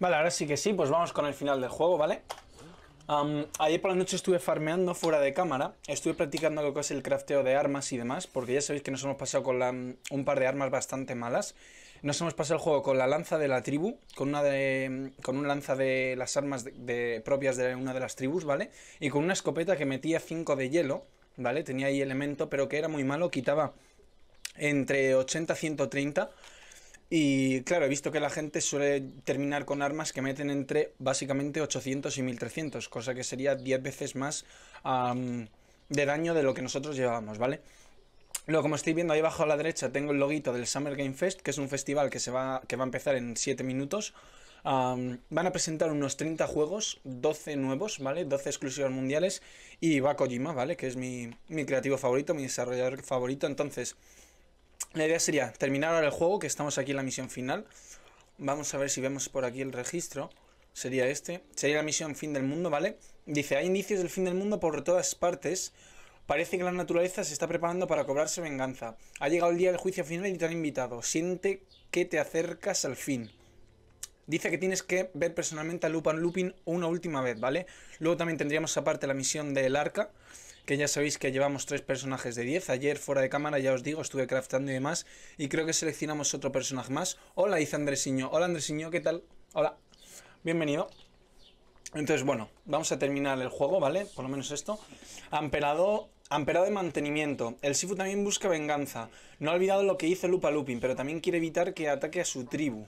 Vale, ahora sí que sí, pues vamos con el final del juego, ¿vale? ayer por la noche estuve farmeando fuera de cámara, estuve practicando lo que es el crafteo de armas y demás, porque ya sabéis que nos hemos pasado con un par de armas bastante malas. Nos hemos pasado el juego con la lanza de la tribu, con una, con una lanza de las armas de, propias de una de las tribus, ¿vale? Y con una escopeta que metía 5 de hielo, ¿vale? Tenía ahí elemento, pero que era muy malo, quitaba entre 80 y 130 y claro, he visto que la gente suele terminar con armas que meten entre básicamente 800 y 1300, cosa que sería 10 veces más de daño de lo que nosotros llevábamos, ¿vale? Luego, como estoy viendo ahí abajo a la derecha, tengo el loguito del Summer Game Fest, que es un festival que, se va, que va a empezar en 7 minutos. van a presentar unos 30 juegos, 12 nuevos, ¿vale? 12 exclusivas mundiales. Y va Kojima, ¿vale? Que es mi, mi creativo favorito, mi desarrollador favorito. Entonces, la idea sería terminar ahora el juego, que estamos aquí en la misión final. Vamos a ver si vemos por aquí el registro. Sería este. Sería la misión fin del mundo, ¿vale? Dice, hay indicios del fin del mundo por todas partes. Parece que la naturaleza se está preparando para cobrarse venganza. Ha llegado el día del juicio final y te han invitado. Siente que te acercas al fin. Dice que tienes que ver personalmente a Lupin Lupin una última vez, ¿vale? Luego también tendríamos aparte la misión del arca que ya sabéis que llevamos tres personajes de 10. Ayer fuera de cámara, ya os digo, estuve craftando y demás. Y creo que seleccionamos otro personaje más. Hola, dice Andresiño. Hola, Andresiño, ¿qué tal? Hola, bienvenido. Entonces, bueno, vamos a terminar el juego, ¿vale? Por lo menos esto. Amperado, amperado de mantenimiento. El Sifu también busca venganza. No ha olvidado lo que hizo Lupa Lupin, pero también quiere evitar que ataque a su tribu.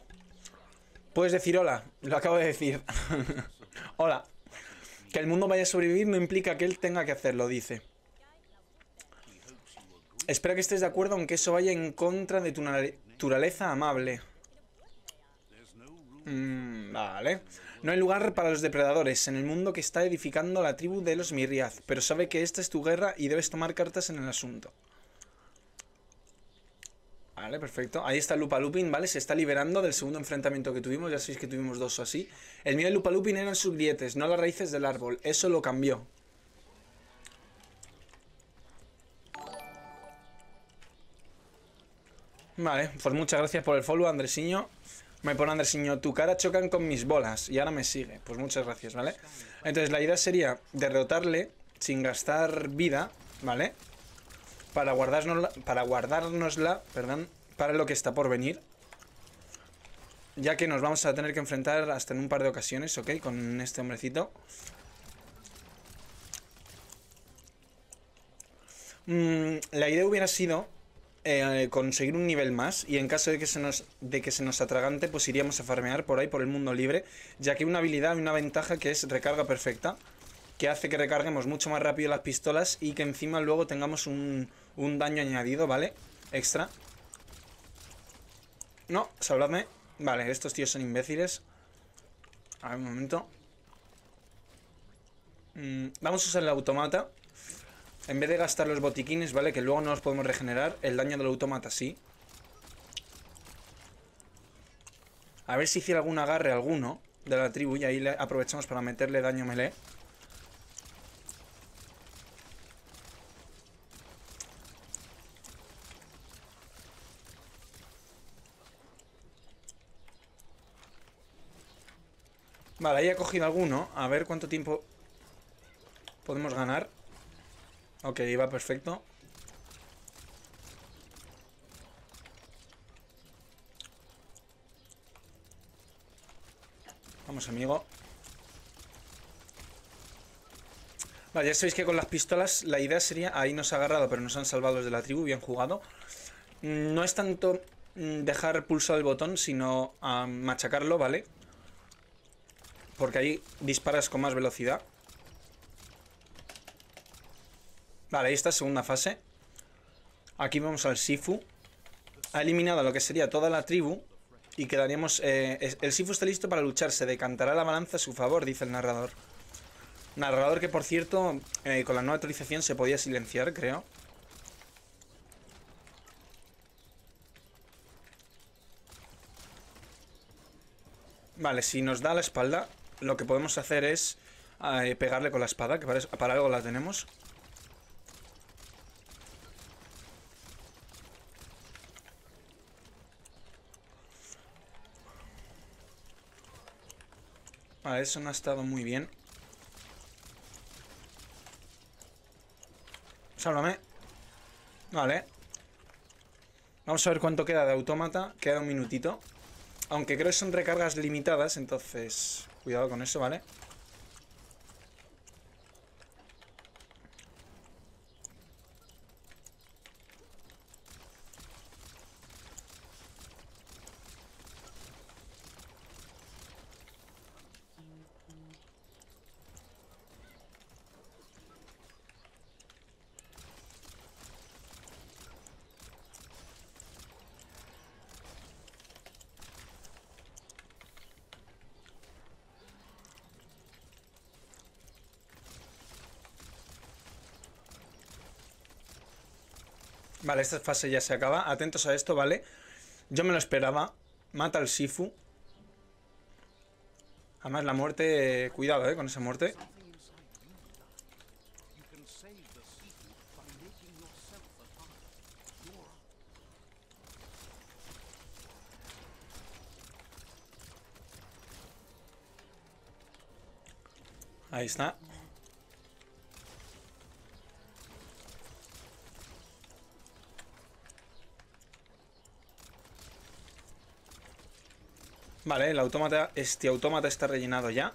Puedes decir hola, lo acabo de decir. hola. Que el mundo vaya a sobrevivir no implica que él tenga que hacerlo, dice. Espera que estés de acuerdo aunque eso vaya en contra de tu naturaleza amable. Mm, vale. No hay lugar para los depredadores en el mundo que está edificando la tribu de los Mirriaz, pero sabe que esta es tu guerra y debes tomar cartas en el asunto. Vale, perfecto. Ahí está Lupa Lupin, ¿vale? Se está liberando del segundo enfrentamiento que tuvimos. Ya sabéis que tuvimos dos o así. El mío de Lupa Lupin eran sus no las raíces del árbol. Eso lo cambió. Vale, pues muchas gracias por el follow, Andresiño. Me pone Andresiño, tu cara chocan con mis bolas. Y ahora me sigue. Pues muchas gracias, ¿vale? Entonces la idea sería derrotarle sin gastar vida, ¿vale? vale para guardárnosla, para guardárnosla, perdón, para lo que está por venir. Ya que nos vamos a tener que enfrentar hasta en un par de ocasiones, ¿ok? Con este hombrecito. Mm, la idea hubiera sido eh, conseguir un nivel más y en caso de que, se nos, de que se nos atragante, pues iríamos a farmear por ahí, por el mundo libre, ya que una habilidad una ventaja que es recarga perfecta, que hace que recarguemos mucho más rápido las pistolas y que encima luego tengamos un, un daño añadido, ¿vale? Extra. No, salvadme. Vale, estos tíos son imbéciles. A ver, un momento. Mm, vamos a usar el automata. En vez de gastar los botiquines, ¿vale? Que luego no los podemos regenerar. El daño del automata sí. A ver si hiciera algún agarre alguno de la tribu y ahí aprovechamos para meterle daño melee. Vale, ahí ha cogido alguno. A ver cuánto tiempo podemos ganar. Ok, va perfecto. Vamos, amigo. Vale, ya sabéis que con las pistolas la idea sería... Ahí nos ha agarrado, pero nos han salvado los de la tribu. Bien jugado. Mm, no es tanto mm, dejar pulsado el botón, sino ah, machacarlo, ¿vale? vale porque ahí disparas con más velocidad. Vale, ahí está, segunda fase. Aquí vamos al Sifu. Ha eliminado lo que sería toda la tribu. Y quedaríamos... Eh, el Sifu está listo para luchar. Se decantará la balanza a su favor, dice el narrador. Narrador que, por cierto, eh, con la nueva actualización se podía silenciar, creo. Vale, si nos da la espalda lo que podemos hacer es eh, pegarle con la espada, que para, algo la tenemos. Vale, eso no ha estado muy bien. Sálvame. Vale. Vamos a ver cuánto queda de automata. Queda un minutito. Aunque creo que son recargas limitadas, entonces... Cuidado con eso, ¿vale? Vale, esta fase ya se acaba. Atentos a esto, ¿vale? Yo me lo esperaba. Mata al Sifu. Además, la muerte... Cuidado, ¿eh? Con esa muerte. Ahí está. Vale, el autómata, este autómata está rellenado ya.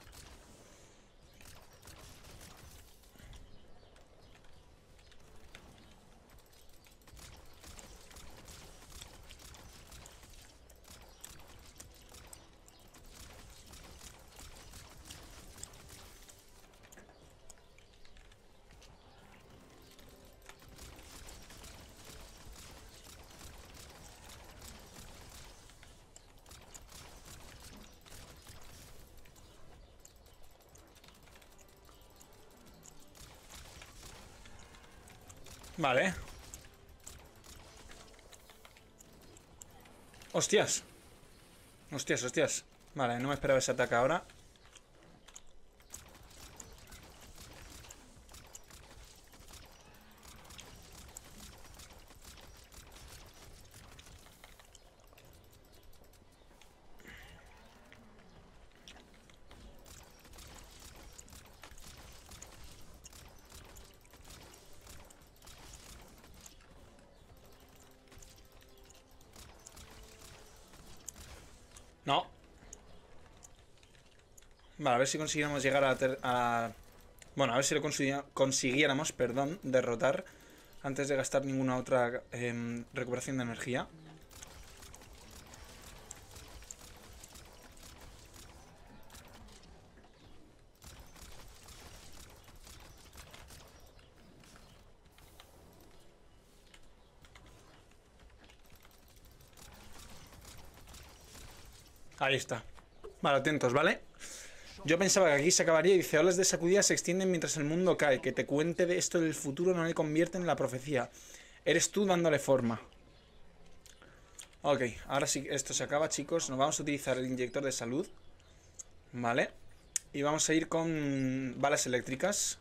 Vale. Hostias. Hostias, hostias. Vale, no me esperaba ese ataque ahora. No. Vale, a ver si consiguiéramos llegar a, a Bueno, a ver si lo consiguiéramos, perdón, derrotar antes de gastar ninguna otra em, recuperación de energía. Ahí está. Vale, atentos, ¿vale? Yo pensaba que aquí se acabaría y dice, olas de sacudida se extienden mientras el mundo cae. Que te cuente de esto del futuro no le convierte en la profecía. Eres tú dándole forma. Ok, ahora sí, esto se acaba, chicos. Nos vamos a utilizar el inyector de salud. Vale. Y vamos a ir con balas eléctricas.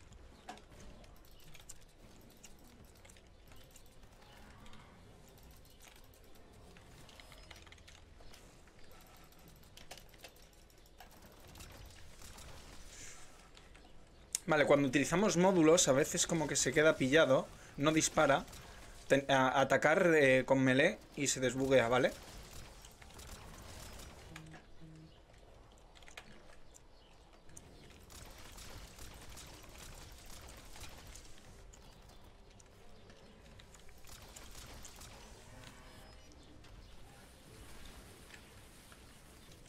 Vale, cuando utilizamos módulos, a veces como que se queda pillado, no dispara. atacar eh, con melee y se desbuguea, ¿vale?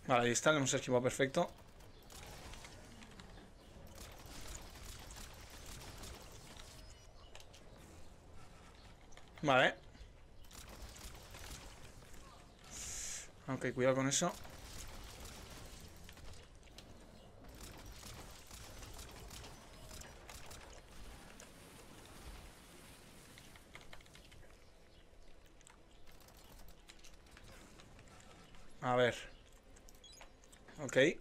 Vale, ahí está, lo hemos esquivado perfecto. cuidado con eso. A ver. Ok.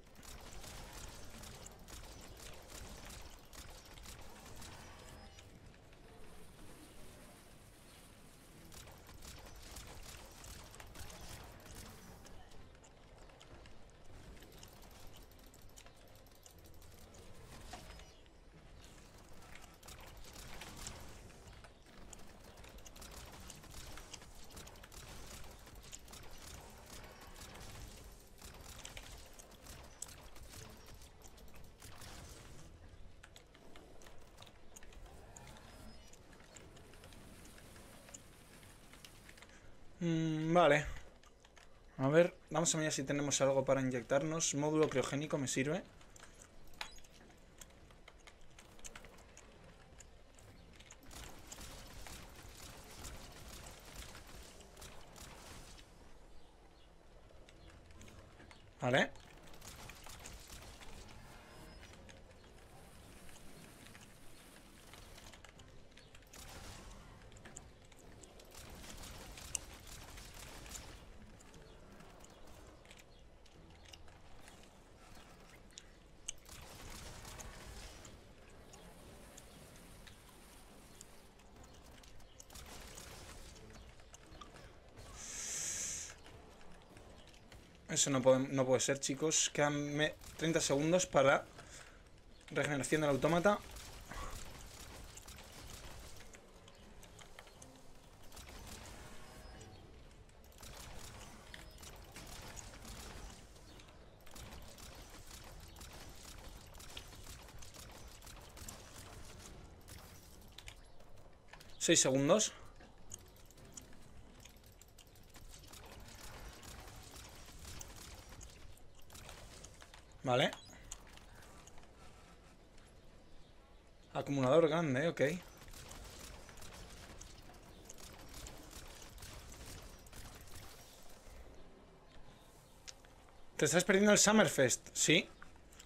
Mm, vale. A ver, vamos a ver si tenemos algo para inyectarnos. Módulo criogénico me sirve. Eso no puede, no puede ser, chicos. Quedan 30 segundos para regeneración del autómata. Seis segundos. Vale. Acumulador grande, ok. Te estás perdiendo el Summerfest, sí.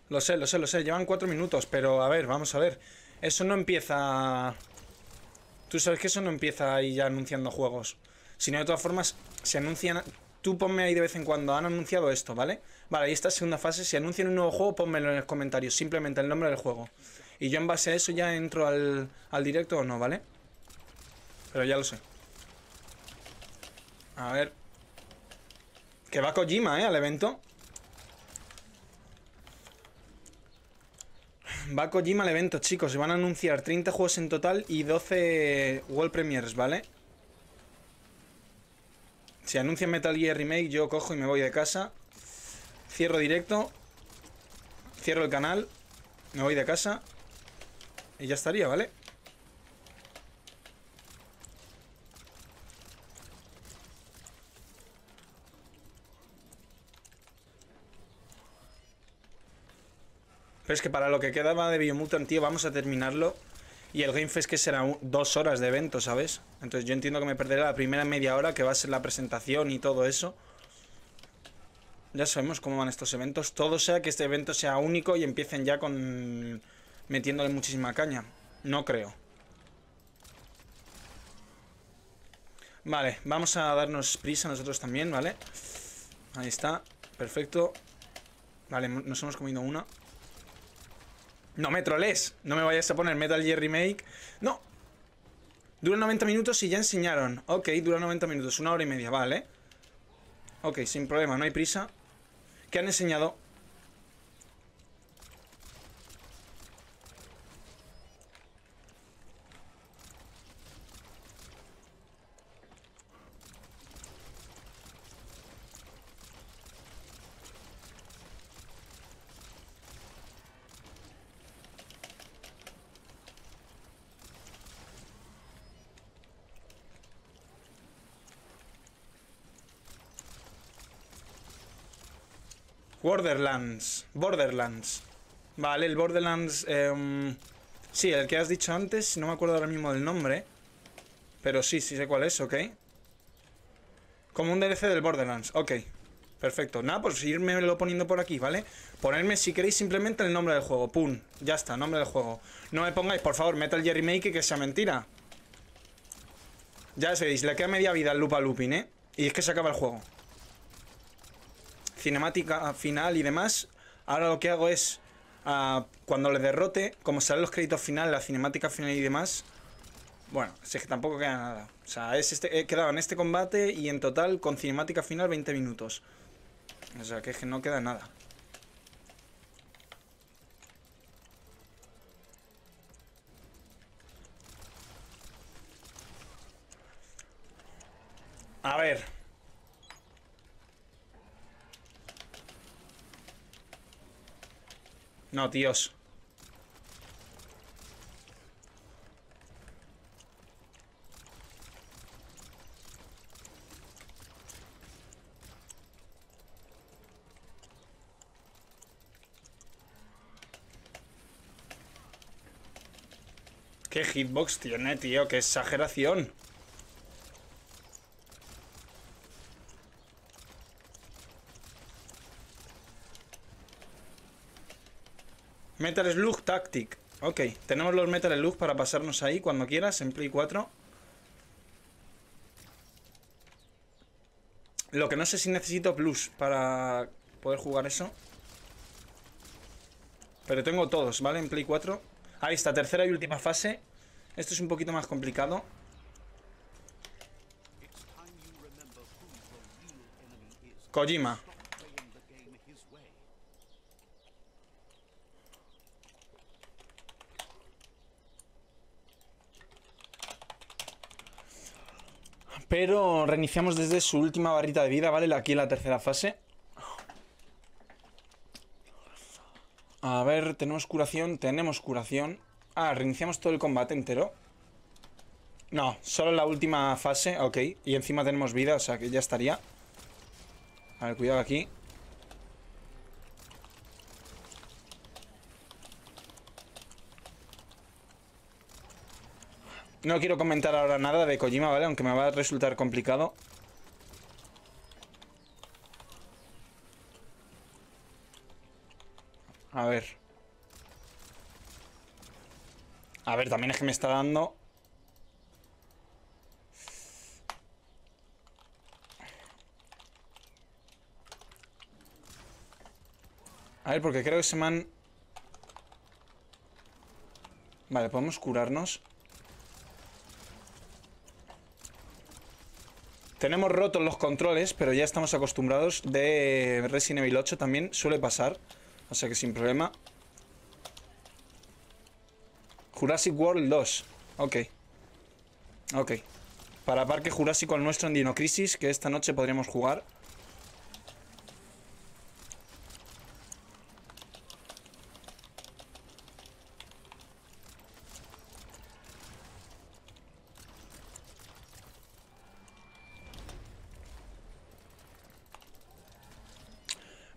Lo sé, lo sé, lo sé. Llevan cuatro minutos, pero a ver, vamos a ver. Eso no empieza... Tú sabes que eso no empieza ahí ya anunciando juegos. Sino de todas formas, se anuncian tú ponme ahí de vez en cuando, han anunciado esto, ¿vale? Vale, y esta segunda fase, si anuncian un nuevo juego, ponmelo en los comentarios, simplemente el nombre del juego. Y yo en base a eso ya entro al, directo o no, ¿vale? Pero ya lo sé. A ver. Que va Kojima, ¿eh? Al evento. Va Kojima al evento, chicos. Se van a anunciar 30 juegos en total y 12 World Premiers, ¿vale? vale si anuncia Metal Gear Remake, yo cojo y me voy de casa. Cierro directo. Cierro el canal. Me voy de casa. Y ya estaría, ¿vale? Pero es que para lo que quedaba de Biomutant, tío, vamos a terminarlo. Y el Game Fest que será dos horas de evento, ¿sabes? Entonces yo entiendo que me perderé la primera media hora que va a ser la presentación y todo eso. Ya sabemos cómo van estos eventos. Todo sea que este evento sea único y empiecen ya con... metiéndole muchísima caña. No creo. Vale, vamos a darnos prisa nosotros también, ¿vale? Ahí está, perfecto Vale, nos hemos comido una no me troles. No me vayas a poner Metal Gear Remake. No. Dura 90 minutos y ya enseñaron. Ok, dura 90 minutos. Una hora y media, vale. Ok, sin problema, no hay prisa. ¿Qué han enseñado? Borderlands. Borderlands. Vale, el Borderlands... Em, sí, el que has dicho antes, no me acuerdo ahora mismo del nombre. Pero sí, sí sé cuál es, ok. Como un DLC del Borderlands, ok. Perfecto. Nada, pues irme lo poniendo por aquí, ¿vale? Ponerme, si queréis, simplemente el nombre del juego. Pum. Ya está, nombre del juego. No me pongáis, por favor, Metal Jerry y que sea mentira. Ya sabéis, le queda media vida al Lupa Lupin, ¿eh? Y es que se acaba el juego cinemática final y demás. Ahora lo que hago es, ah, cuando le derrote, como salen los créditos final, la cinemática final y demás, bueno, si es que tampoco queda nada. O sea, es este, he quedado en este combate y en total con cinemática final 20 minutos. O sea, que es que no queda nada. A ver. No, tíos. ¿Qué hitbox tiene, tío? ¡Qué exageración! Metal Slug Tactic. Ok, tenemos los Metal Slug para pasarnos ahí cuando quieras, en Play 4. Lo que no sé si necesito plus para poder jugar eso. Pero tengo todos, ¿vale? En Play 4. Ahí está, tercera y última fase. Esto es un poquito más complicado. Kojima. Pero reiniciamos desde su última barrita de vida, ¿vale? Aquí en la tercera fase. A ver, tenemos curación, tenemos curación. Ah, reiniciamos todo el combate entero. No, solo la última fase, ok. Y encima tenemos vida, o sea que ya estaría. A ver, cuidado aquí. No quiero comentar ahora nada de Kojima, ¿vale? Aunque me va a resultar complicado. A ver. A ver, también es que me está dando... A ver, porque creo que se me han... Vale, podemos curarnos. Tenemos rotos los controles, pero ya estamos acostumbrados. De Resident Evil 8 también suele pasar. O sea que sin problema. Jurassic World 2. Ok. Ok. Para parque jurásico al nuestro en Dino Crisis, que esta noche podríamos jugar.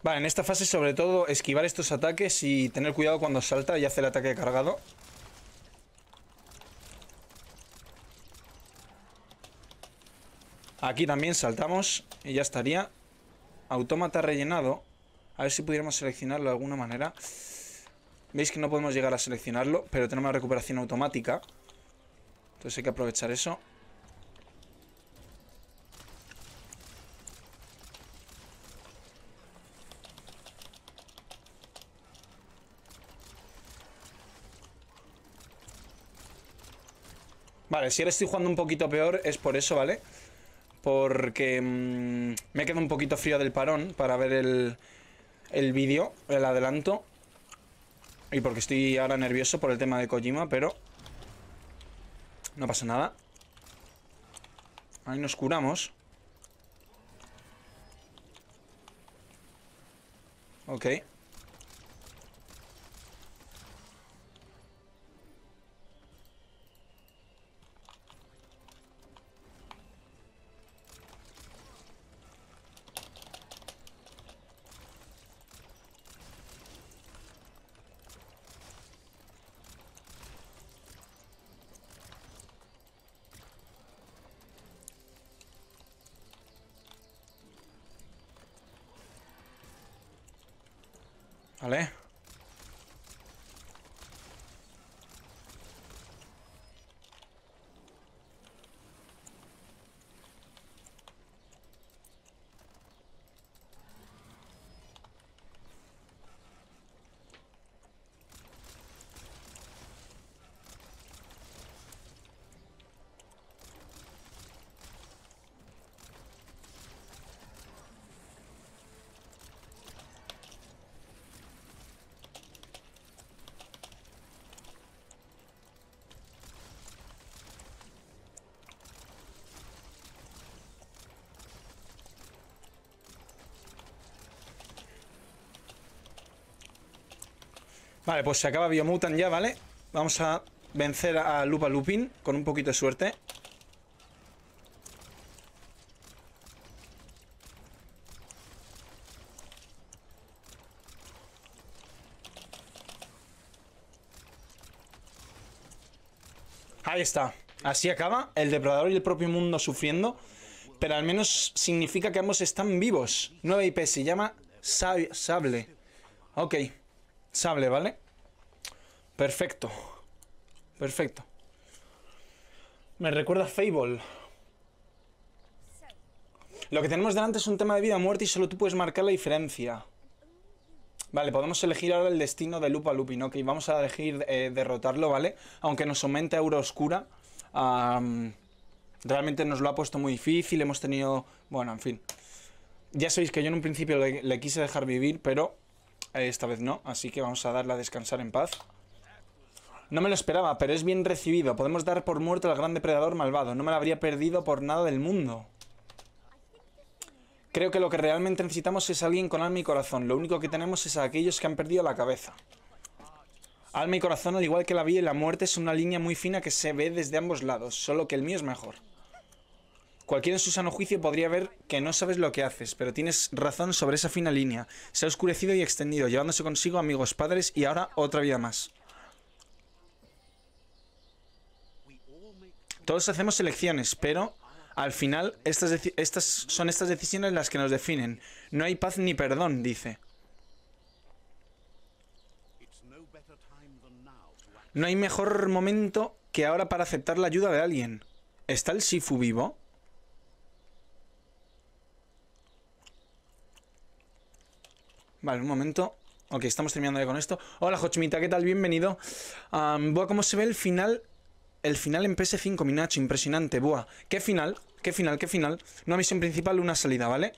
Vale, en esta fase sobre todo esquivar estos ataques y tener cuidado cuando salta y hace el ataque cargado. Aquí también saltamos y ya estaría. Autómata rellenado. A ver si pudiéramos seleccionarlo de alguna manera. Veis que no podemos llegar a seleccionarlo, pero tenemos la recuperación automática. Entonces hay que aprovechar eso. Vale, si ahora estoy jugando un poquito peor es por eso, ¿vale? Porque mm, me quedo un poquito frío del parón para ver el, el vídeo, el adelanto. Y porque estoy ahora nervioso por el tema de Kojima, pero... No pasa nada. Ahí nos curamos. Ok. Vale, pues se acaba Biomutant ya, ¿vale? Vamos a vencer a Lupa Lupin con un poquito de suerte. Ahí está. Así acaba el depredador y el propio mundo sufriendo. Pero al menos significa que ambos están vivos. Nueva IP se llama Sable. Ok sable, ¿vale? Perfecto. Perfecto. Me recuerda a Fable. Lo que tenemos delante es un tema de vida o muerte y solo tú puedes marcar la diferencia. Vale, podemos elegir ahora el destino de Lupa Lupin, ¿no? que Vamos a elegir eh, derrotarlo, ¿vale? Aunque nos aumente a Euro Oscura. realmente nos lo ha puesto muy difícil, hemos tenido... Bueno, en fin. Ya sabéis que yo en un principio le quise dejar vivir, pero eh, esta vez no, así que vamos a darle a descansar en paz. No me lo esperaba, pero es bien recibido. Podemos dar por muerto al gran depredador malvado. No me lo habría perdido por nada del mundo. Creo que lo que realmente necesitamos es alguien con alma y corazón. Lo único que tenemos es a aquellos que han perdido la cabeza. Alma y corazón, al igual que la vida y la muerte, es una línea muy fina que se ve desde ambos lados, solo que el mío es mejor. Cualquiera en su sano juicio podría ver que no sabes lo que haces, pero tienes razón sobre esa fina línea. Se ha oscurecido y extendido, llevándose consigo amigos, padres y ahora otra vida más. Todos hacemos elecciones, pero al final estas, estas son estas decisiones las que nos definen. No hay paz ni perdón, dice. No hay mejor momento que ahora para aceptar la ayuda de alguien. ¿Está el Sifu vivo? Vale, un momento. Ok, estamos terminando ya con esto. Hola, Hochmita, ¿qué tal? Bienvenido. buah, ¿cómo se ve el final? El final en PS5, Minacho, impresionante. Buah, ¿qué final? ¿Qué final? ¿Qué final? Una misión principal, una salida, ¿vale?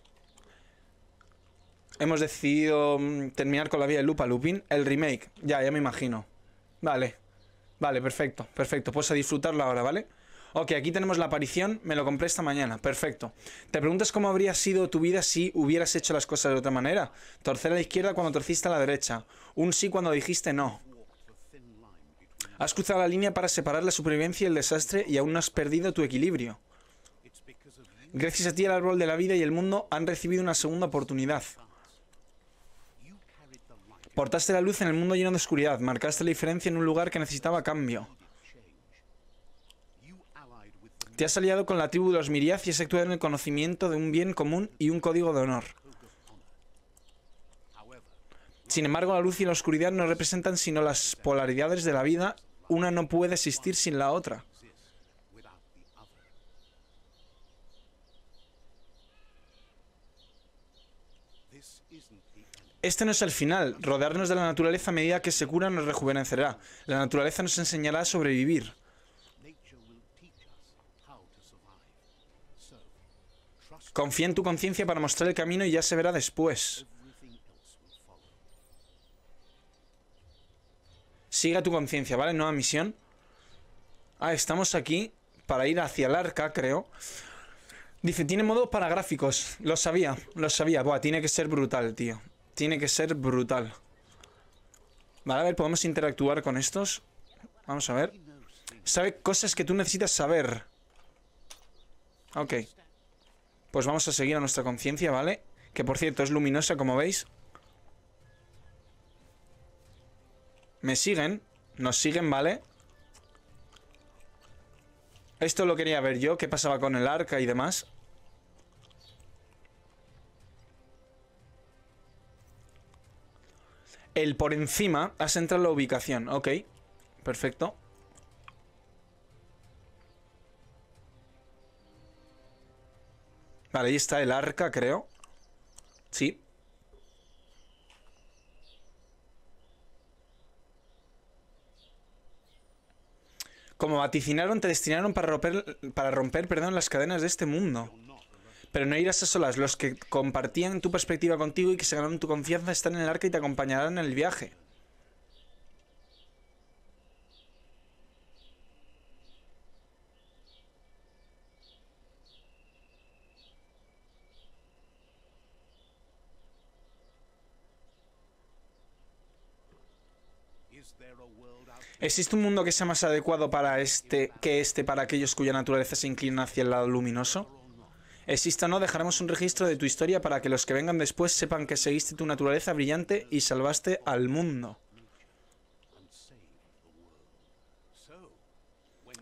Hemos decidido mm, terminar con la vía de Lupa Lupin. El remake, ya, ya me imagino. Vale. Vale, perfecto, perfecto. Pues a disfrutarlo ahora, ¿vale? Ok, aquí tenemos la aparición, me lo compré esta mañana, perfecto. Te preguntas cómo habría sido tu vida si hubieras hecho las cosas de otra manera. Torcer a la izquierda cuando torciste a la derecha. Un sí cuando dijiste no. Has cruzado la línea para separar la supervivencia y el desastre y aún no has perdido tu equilibrio. Gracias a ti el árbol de la vida y el mundo han recibido una segunda oportunidad. Portaste la luz en el mundo lleno de oscuridad, marcaste la diferencia en un lugar que necesitaba cambio. Te has aliado con la tribu de los Miriaz y has actuado en el conocimiento de un bien común y un código de honor. Sin embargo, la luz y la oscuridad no representan sino las polaridades de la vida. Una no puede existir sin la otra. Este no es el final. Rodearnos de la naturaleza a medida que se cura nos rejuvenecerá. La naturaleza nos enseñará a sobrevivir. Confía en tu conciencia para mostrar el camino y ya se verá después. Siga tu conciencia, ¿vale? Nueva misión. Ah, estamos aquí para ir hacia el arca, creo. Dice, tiene modo para gráficos. Lo sabía, lo sabía. Buah, tiene que ser brutal, tío. Tiene que ser brutal. Vale, a ver, podemos interactuar con estos. Vamos a ver. Sabe cosas que tú necesitas saber. Ok. Pues vamos a seguir a nuestra conciencia, ¿vale? Que por cierto es luminosa, como veis. Me siguen. Nos siguen, ¿vale? Esto lo quería ver yo, qué pasaba con el arca y demás. El por encima, has entrado la ubicación, ok. Perfecto. Vale, ahí está el arca, creo. Sí. Como vaticinaron, te destinaron para romper, para romper perdón, las cadenas de este mundo. Pero no irás a solas. Los que compartían tu perspectiva contigo y que se ganaron tu confianza están en el arca y te acompañarán en el viaje. ¿Existe un mundo que sea más adecuado para este que este para aquellos cuya naturaleza se inclina hacia el lado luminoso? Exista o no, dejaremos un registro de tu historia para que los que vengan después sepan que seguiste tu naturaleza brillante y salvaste al mundo.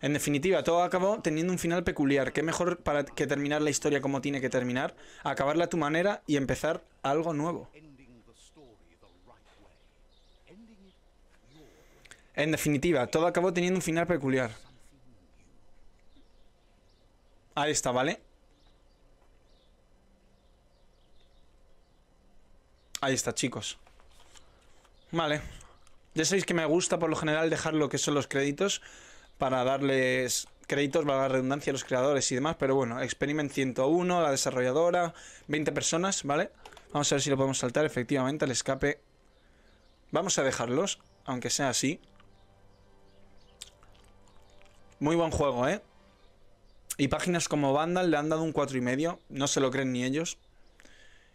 En definitiva, todo acabó teniendo un final peculiar. ¿Qué mejor para que terminar la historia como tiene que terminar? Acabarla a tu manera y empezar algo nuevo. En definitiva, todo acabó teniendo un final peculiar. Ahí está, ¿vale? Ahí está, chicos. Vale. Ya sabéis que me gusta por lo general dejar lo que son los créditos para darles créditos, para la redundancia, a los creadores y demás. Pero bueno, Experiment 101, la desarrolladora, 20 personas, ¿vale? Vamos a ver si lo podemos saltar efectivamente al escape. Vamos a dejarlos, aunque sea así. Muy buen juego, ¿eh? Y páginas como Vandal le han dado un 4,5. No se lo creen ni ellos.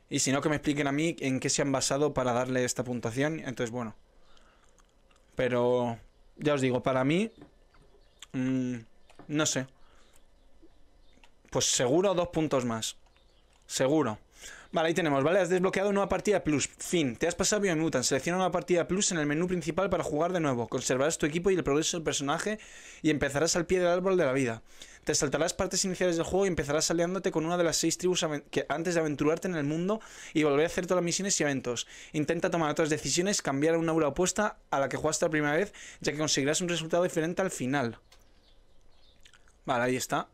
Y si no, que me expliquen a mí en qué se han basado para darle esta puntuación. Entonces, bueno. Pero, ya os digo, para mí... Mm, no sé. Pues seguro dos puntos más. Seguro. Vale, ahí tenemos, ¿vale? Has desbloqueado nueva partida plus. Fin. Te has pasado Biomutant. Selecciona una partida plus en el menú principal para jugar de nuevo. Conservarás tu equipo y el progreso del personaje y empezarás al pie del árbol de la vida. Te saltarás partes iniciales del juego y empezarás aliándote con una de las seis tribus que antes de aventurarte en el mundo y volver a hacer todas las misiones y eventos. Intenta tomar otras decisiones, cambiar a una aura opuesta a la que jugaste la primera vez, ya que conseguirás un resultado diferente al final. Vale, ahí está.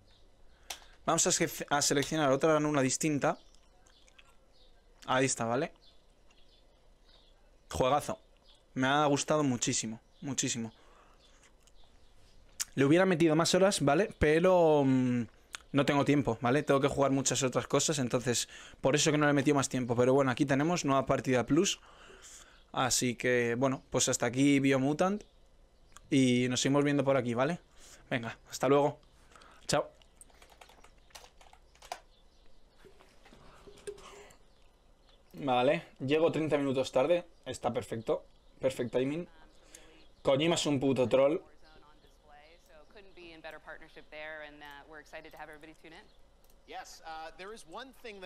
Vamos a, seleccionar otra una distinta. Ahí está, ¿vale? Juegazo. Me ha gustado muchísimo, muchísimo. Le hubiera metido más horas, ¿vale? Pero mm, no tengo tiempo, ¿vale? Tengo que jugar muchas otras cosas, entonces por eso que no le he metido más tiempo. Pero bueno, aquí tenemos nueva partida plus. Así que, bueno, pues hasta aquí Biomutant. Y nos seguimos viendo por aquí, ¿vale? Venga, hasta luego. Chao. Vale, llego 30 minutos tarde. Está perfecto. Perfect timing. Kojima es un puto troll.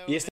Y este